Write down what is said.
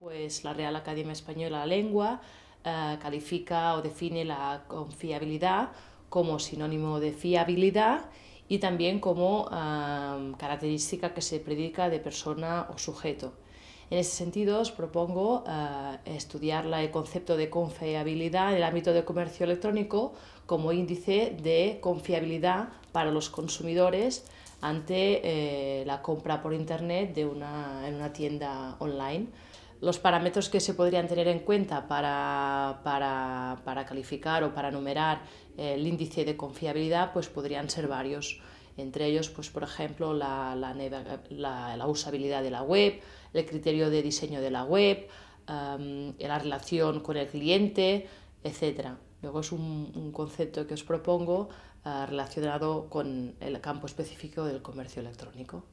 Pues la Real Academia Española de la Lengua eh, califica o define la confiabilidad como sinónimo de fiabilidad y también como eh, característica que se predica de persona o sujeto. En ese sentido, os propongo eh, estudiar el concepto de confiabilidad en el ámbito de comercio electrónico como índice de confiabilidad para los consumidores ante la compra por Internet de en una tienda online los parámetros que se podrían tener en cuenta para, calificar o para numerar eh, el índice de confiabilidad pues podrían ser varios. Entre ellos, pues, por ejemplo, la, usabilidad de la web, el criterio de diseño de la web, eh, la relación con el cliente, etc. Luego es un, concepto que os propongo ah, relacionado con el campo específico del comercio electrónico.